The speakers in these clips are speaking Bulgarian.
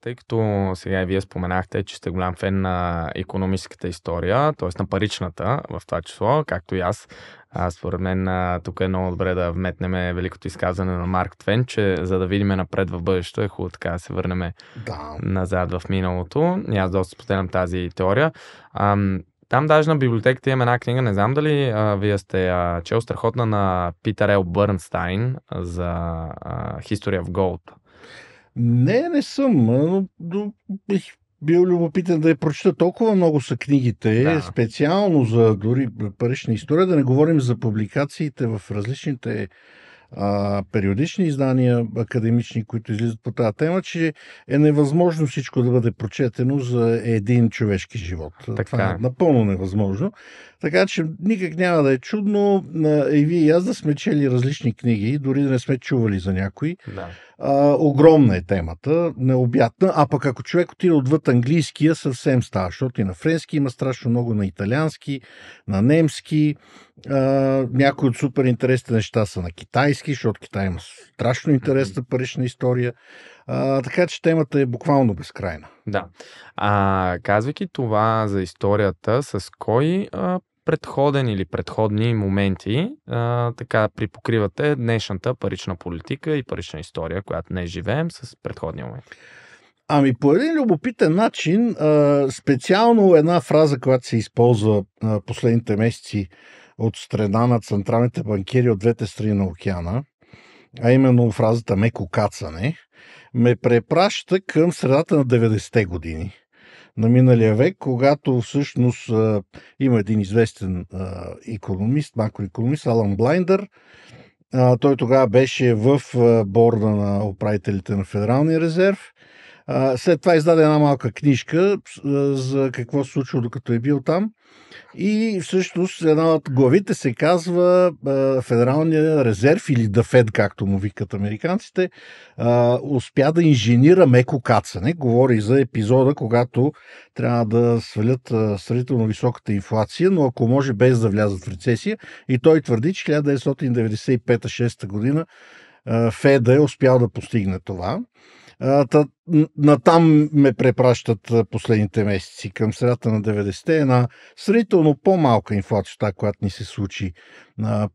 Тъй като сега и вие споменахте, че сте голям фен на економическата история, т.е. на паричната в това число, както и аз, според мен тук е много добре да вметнем великото изказване на Марк Твен, че за да видим напред в бъдещето е хубаво така да се върнем да. назад в миналото. И аз доста споделям тази теория. там даже на библиотеката имам една книга, не знам дали а, вие сте а, чел страхотна на Питър Ел Бърнстайн за а, History of Gold не, не съм. Но бих бил любопитен да я прочета. Толкова много са книгите, да. специално за дори парична история, да не говорим за публикациите в различните а, периодични издания, академични, които излизат по тази тема, че е невъзможно всичко да бъде прочетено за един човешки живот. Така. Това е напълно невъзможно. Така че никак няма да е чудно и вие и аз да сме чели различни книги, дори да не сме чували за някои. Да. А, огромна е темата, необятна, а пък ако човек отиде отвъд английския, съвсем става, защото и на френски има страшно много, на италиански, на немски, а, някои от супер интересни неща са на китайски, защото Китай има страшно интересна парична история, а, така че темата е буквално безкрайна. Да. А, казвайки това за историята, с кой а, предходен или предходни моменти а, така припокривате днешната парична политика и парична история, която не живеем с предходния момент? Ами по един любопитен начин, а, специално една фраза, която се използва а, последните месеци от страна на централните банкири от двете страни на океана, а именно фразата меко кацане, ме препраща към средата на 90-те години – на миналия век, когато всъщност а, има един известен а, економист, макроекономист, Алан Блайндър. А, той тогава беше в борда на управителите на Федералния резерв – след това издаде една малка книжка за какво се случва, докато е бил там. И всъщност една от главите се казва Федералния резерв или Дафед, както му викат американците, успя да инженира меко кацане. Говори за епизода, когато трябва да свалят сравнително високата инфлация, но ако може без да влязат в рецесия. И той твърди, че 1995-6 година Феда е успял да постигне това. Та, там ме препращат последните месеци към средата на 90-те, една сравнително по-малка инфлация, която ни се случи а,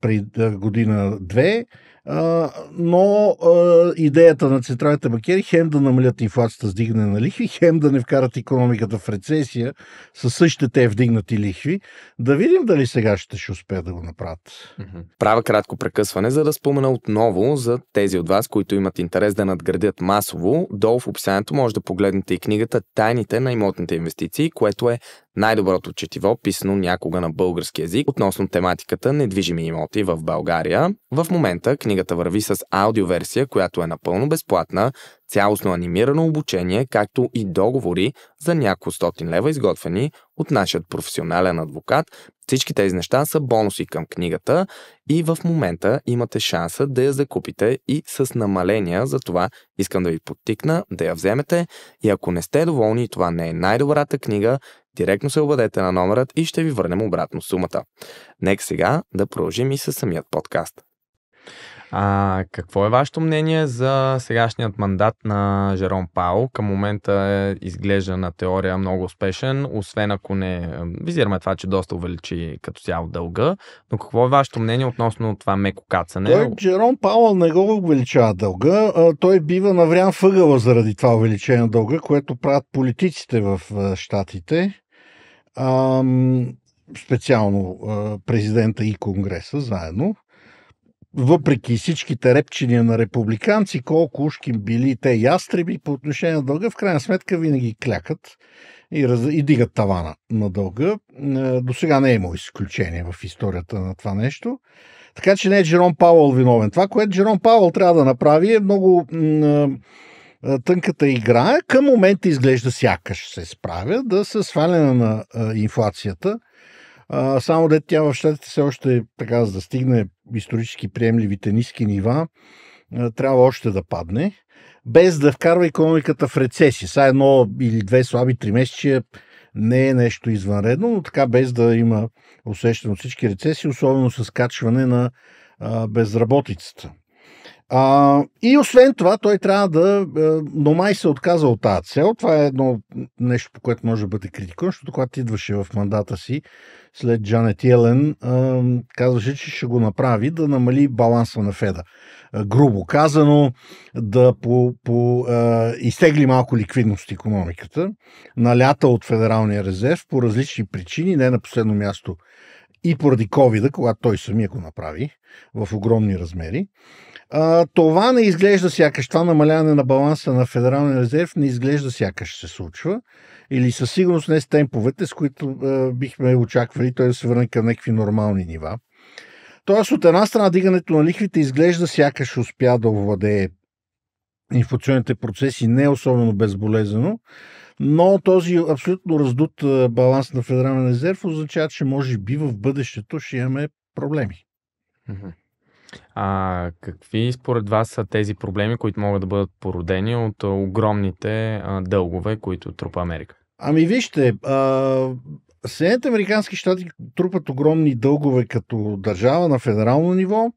при година-две, а, но а, идеята на централните банкери хем да намалят инфлацията с дигане на лихви, хем да не вкарат економиката в рецесия със същите те вдигнати лихви. Да видим дали сега ще, ще успеят да го направят. Правя кратко прекъсване, за да спомена отново за тези от вас, които имат интерес да надградят масово. Долу в описанието може да погледнете и книгата Тайните на имотните инвестиции, което е най-доброто четиво, писано някога на български язик относно тематиката недвижими имоти в България. В момента книга Книгата върви с аудиоверсия, която е напълно безплатна, цялостно анимирано обучение, както и договори за няколко стотин лева, изготвени от нашият професионален адвокат. Всички тези неща са бонуси към книгата и в момента имате шанса да я закупите и с намаления. За това искам да ви подтикна да я вземете и ако не сте доволни и това не е най-добрата книга, директно се обадете на номерът и ще ви върнем обратно сумата. Нека сега да продължим и с самият подкаст. А, какво е вашето мнение за сегашният мандат на Жером Пао? Към момента е, изглежда на теория много успешен, освен ако не визираме това, че доста увеличи като цяло дълга. Но какво е вашето мнение относно това меко кацане? Той, Жером Пао не го увеличава дълга. Той бива наврян въгъла заради това увеличение на дълга, което правят политиците в Штатите. Ам, специално президента и Конгреса заедно въпреки всичките репчения на републиканци, колко ушки били те ястреби по отношение на дълга, в крайна сметка винаги клякат и, раз... и дигат тавана на дълга. Е, до сега не е имало изключение в историята на това нещо. Така че не е Джером Пауъл виновен. Това, което Джером Пауъл трябва да направи е много е, е, тънката игра. Към момента изглежда сякаш се справя да се сваляне на инфлацията – а, само дете тя в щатите все още, така, за да стигне исторически приемливите ниски нива, а, трябва още да падне, без да вкарва економиката в рецесия. Са едно или две слаби три месечия не е нещо извънредно, но така без да има усещане от всички рецесии, особено с качване на а, безработицата. А, и освен това, той трябва да... Е, Но май се отказа от тази цел. Това е едно нещо, по което може да бъде критикувано, защото когато идваше в мандата си след Джанет Йелен, казваше, че ще го направи да намали баланса на Феда. грубо казано, да по, по, а, изтегли малко ликвидност економиката, налята от Федералния резерв по различни причини, не на последно място и поради COVID, когато той самия го направи в огромни размери, а, това не изглежда сякаш, това намаляване на баланса на Федералния резерв не изглежда сякаш се случва или със сигурност не с темповете, с които а, бихме очаквали той да се върне към някакви нормални нива. Тоест, от една страна, дигането на лихвите изглежда сякаш успя да овладее инфлационните процеси не е особено безболезнено, но този абсолютно раздут баланс на Федерален резерв означава, че може би в бъдещето ще имаме проблеми. А какви според вас са тези проблеми, които могат да бъдат породени от огромните дългове, които трупа Америка? Ами вижте, а... Съединените американски щати трупат огромни дългове като държава на федерално ниво,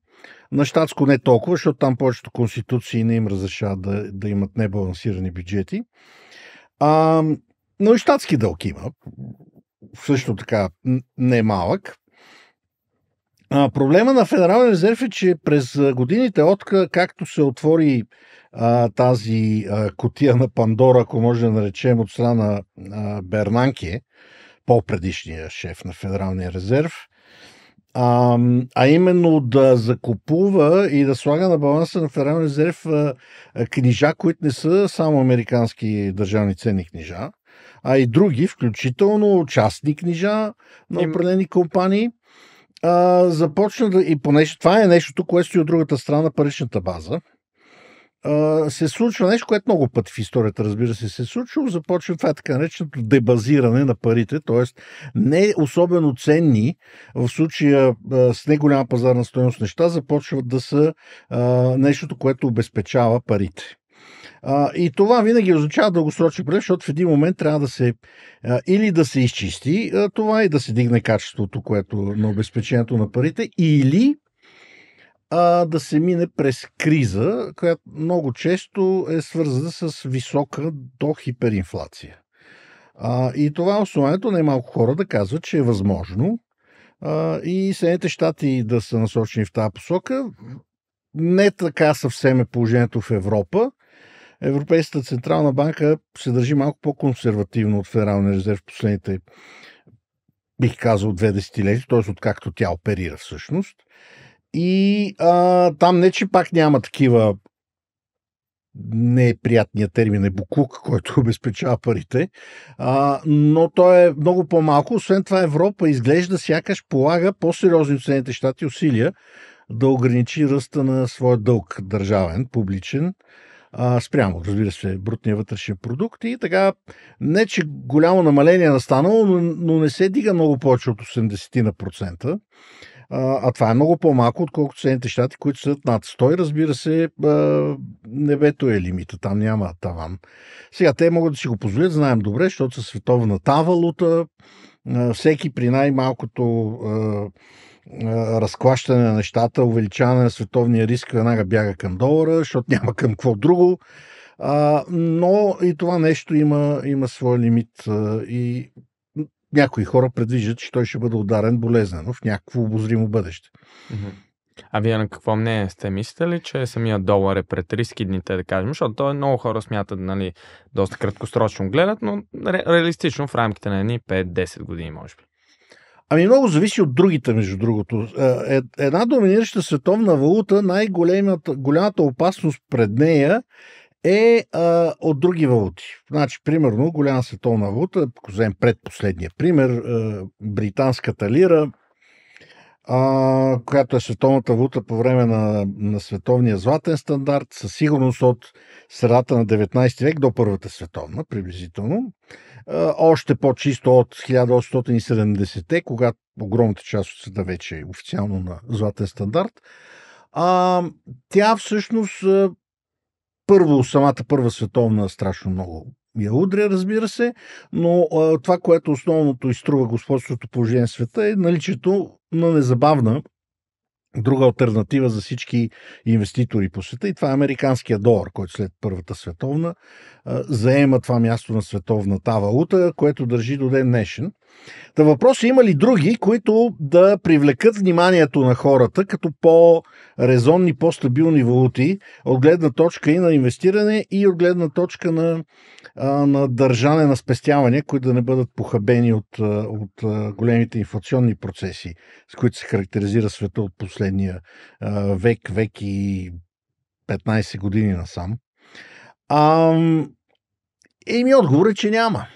на щатско не толкова, защото там повечето конституции не им разрешават да, да имат небалансирани бюджети. А, но и щатски дълг има. Също така не е малък. А, проблема на федералния резерв е, че през годините от както се отвори а, тази а, котия на Пандора, ако може да наречем от страна на Бернанке, по-предишния шеф на Федералния резерв – а, а именно да закупува и да слага на баланса на Федерален резерв а, а, книжа, които не са само американски държавни ценни книжа, а и други, включително частни книжа на определени компании. А, започна да. И понеже това е нещото, което си от другата страна на паричната база се случва нещо, което много пъти в историята, разбира се, се е случва. Започва това така нареченото дебазиране на парите, т.е. не особено ценни, в случая с неголяма пазарна стоеност неща, започват да са нещото, което обезпечава парите. и това винаги означава дългосрочен проблем, защото в един момент трябва да се или да се изчисти това и да се дигне качеството, което на обезпечението на парите, или а да се мине през криза, която много често е свързана с висока до хиперинфлация. А, и това е основанието на малко хора да казват, че е възможно а, и Съединените щати да са насочени в тази посока. Не така съвсем е положението в Европа. Европейската централна банка се държи малко по-консервативно от Федералния резерв в последните, бих казал, две десетилетия, т.е. откакто тя оперира всъщност. И а, там не, че пак няма такива неприятния термин е буклук, който обезпечава парите, а, но то е много по-малко. Освен това Европа изглежда сякаш полага по-сериозни от Съединените щати усилия да ограничи ръста на своя дълг държавен, публичен а, спрямо, разбира се, брутния вътрешен продукт и така, не че голямо намаление е настанало, но, но не се дига много повече от 80 на процента. А, а това е много по-малко, отколкото Съединените щати, които са над 100. Разбира се, а, небето е лимита, там няма таван. Сега, те могат да си го позволят, знаем добре, защото са световната валута, а, всеки при най-малкото а, разклащане на нещата, увеличаване на световния риск, веднага бяга към долара, защото няма към какво друго. А, но и това нещо има, има своя лимит и някои хора предвиждат, че той ще бъде ударен болезнено в някакво обозримо бъдеще. А вие на какво мнение сте? Мислите ли, че самия долар е пред риски дните, да кажем? Защото той много хора смятат, нали, доста краткосрочно гледат, но ре- реалистично в рамките на едни 5-10 години, може би. Ами много зависи от другите, между другото. Е, е, една доминираща световна валута, най-голямата опасност пред нея е а, е, от други валути. Значи, примерно, голяма световна валута, ако вземем предпоследния пример, а, британската лира, а, която е световната валута по време на, на световния златен стандарт, със сигурност от средата на 19 век до Първата световна, приблизително. А, още по-чисто от 1870-те, когато огромната част от света вече е официално на златен стандарт. А, тя всъщност първо, самата Първа световна страшно много я е удря, разбира се, но а, това, което основното изтрува господството положение в света е наличието на незабавна друга альтернатива за всички инвеститори по света и това е американския долар, който след Първата световна заема това място на световната валута, което държи до ден днешен. Та въпрос е има ли други, които да привлекат вниманието на хората като по-резонни, по-стабилни валути от гледна точка и на инвестиране и от гледна точка на, на държане на спестявания, които да не бъдат похабени от, от големите инфлационни процеси, с които се характеризира света от последния век, век и 15 години насам. Ами отговор е, че няма.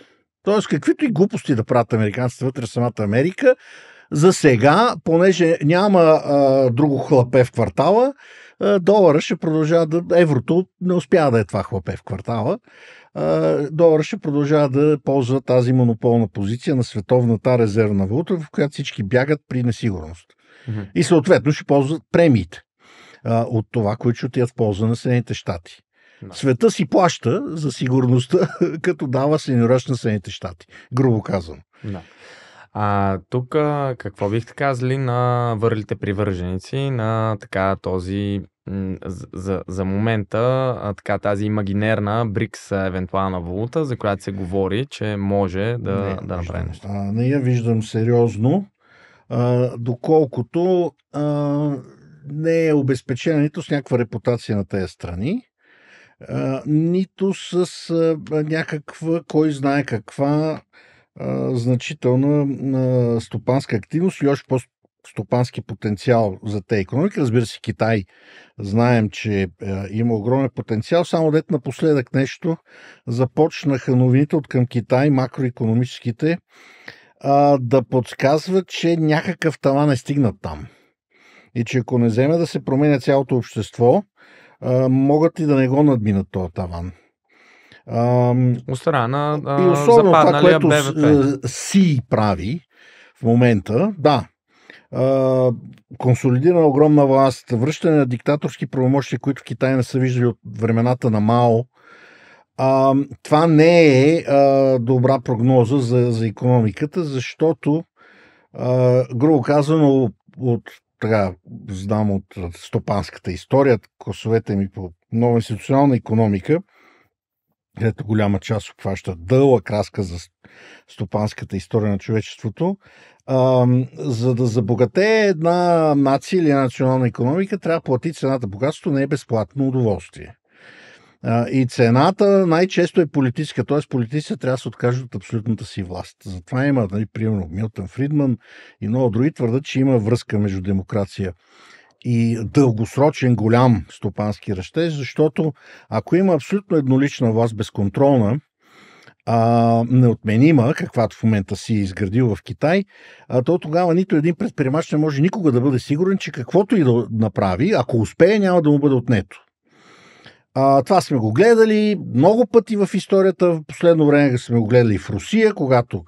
Тоест, каквито и глупости да правят американците вътре в самата Америка, за сега, понеже няма а, друго хлапе в квартала, а, долара ще продължава да... Еврото не успява да е това хлапе в квартала. А, долара ще продължава да ползва тази монополна позиция на световната резервна валута, в която всички бягат при несигурност. Mm-hmm. И съответно ще ползват премиите а, от това, което ще отидат в полза на Съединените щати. Да. Света си плаща за сигурността, като дава сеньораш на Съедините щати, грубо казвам. Да. А тук какво бихте казали на върлите привърженици на така този за, за момента така тази имагинерна БРИКС евентуална валута, за която се говори, че може да, не, да направи нещо? А, не я виждам сериозно, а, доколкото а, не е обезпечена нито с някаква репутация на тези страни, нито с някаква, кой знае каква значителна стопанска активност и още по- стопански потенциал за те економики. Разбира се, Китай знаем, че е, има огромен потенциал, само дет напоследък нещо започнаха новините от към Китай, макроекономическите, да подсказват, че някакъв талан е стигнат там. И че ако не вземе да се променя цялото общество, могат и да не го надминат този таван. От страна на и особено това, което е, си прави в момента, да, консолидирана огромна власт, връщане на диктаторски правомощи, които в Китай не са виждали от времената на Мао, а, това не е а, добра прогноза за, за економиката, защото, а, грубо казано, от така знам от стопанската история, косовете ми по нова институционална економика, където голяма част обхваща дълъг разказ за стопанската история на човечеството, а, за да забогатее една нация или национална економика, трябва да плати цената. Богатството не е безплатно удоволствие. И цената най-често е политическа, т.е. политиците трябва да се откажат от абсолютната си власт. Затова има, нали, примерно, Милтън Фридман и много други твърдат, че има връзка между демокрация и дългосрочен голям стопански растеж, защото ако има абсолютно еднолична власт, безконтролна, а, неотменима, каквато в момента си е изградил в Китай, а, то тогава нито един предприемач не може никога да бъде сигурен, че каквото и да направи, ако успее, няма да му бъде отнето. А, това сме го гледали много пъти в историята. В последно време сме го гледали в Русия, когато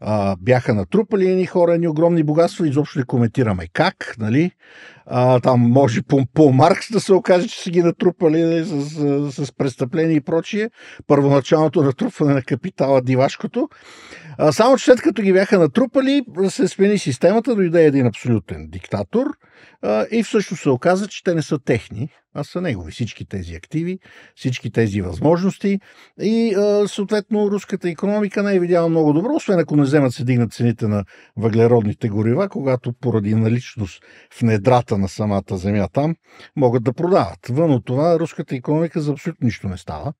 а, бяха натрупали едни хора, едни огромни богатства. Изобщо не коментираме как, нали? А, там може по, по Маркс да се окаже, че са ги натрупали нали, с, с, с престъпления и прочие. Първоначалното натрупване на капитала, дивашкото. А, само, че след като ги бяха натрупали, се смени системата, дойде един абсолютен диктатор а, и всъщност се оказа, че те не са техни а са негови всички тези активи, всички тези възможности. И а, съответно руската економика не е видяла много добро, освен ако не вземат се дигнат цените на въглеродните горива, когато поради наличност в недрата на самата земя там могат да продават. Вън от това руската економика за абсолютно нищо не става.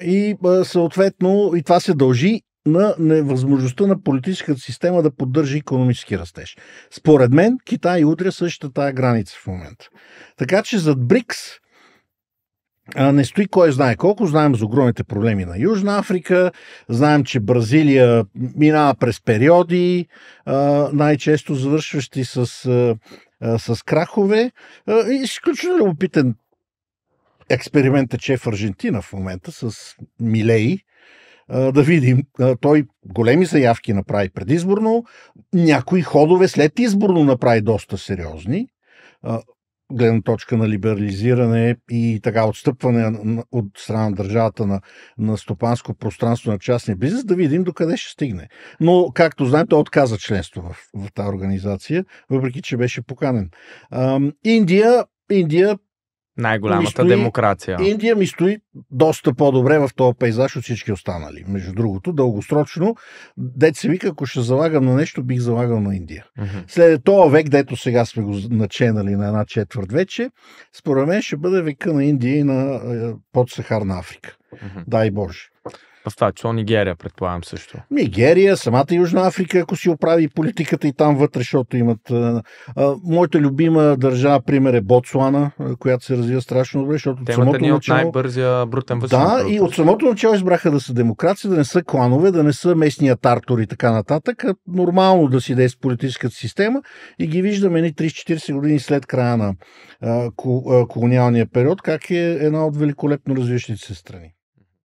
И съответно и това се дължи на невъзможността на политическата система да поддържа економически растеж. Според мен, Китай утре е същата тая граница в момента. Така че зад БРИКС а, не стои кой знае колко. Знаем за огромните проблеми на Южна Африка, знаем, че Бразилия минава през периоди, а, най-често завършващи с, а, с крахове. А, изключително любопитен експеримент тече е в Аржентина в момента с Милей, да видим. Той големи заявки направи предизборно, някои ходове след изборно направи доста сериозни гледна точка на либерализиране и така отстъпване от страна на държавата на, на стопанско пространство на частния бизнес, да видим докъде ще стигне. Но, както знаем, той отказа членство в, в тази организация, въпреки че беше поканен. Индия, Индия най-голямата стои, демокрация. Индия ми стои доста по-добре в този пейзаж от всички останали. Между другото, дългосрочно, дете се вика, ако ще залагам на нещо, бих залагал на Индия. Mm-hmm. След този век, дето сега сме го наченали на една четвърт вече, според мен ще бъде века на Индия и на е, подсахарна Африка. Mm-hmm. Дай Боже това число Нигерия, предполагам също. Нигерия, самата Южна Африка, ако си оправи политиката и там вътре, защото имат... А, а, моята любима държава, пример е Ботсуана, която се развива страшно добре, защото Темата от самото ни е от начало... най-бързия брутен вътрешен Да, продукт. и от самото начало избраха да са демокрация, да не са кланове, да не са местни тартор и така нататък, а нормално да си действа политическата система и ги виждаме ни 30-40 години след края на а, колониалния период, как е една от великолепно развиващите се страни.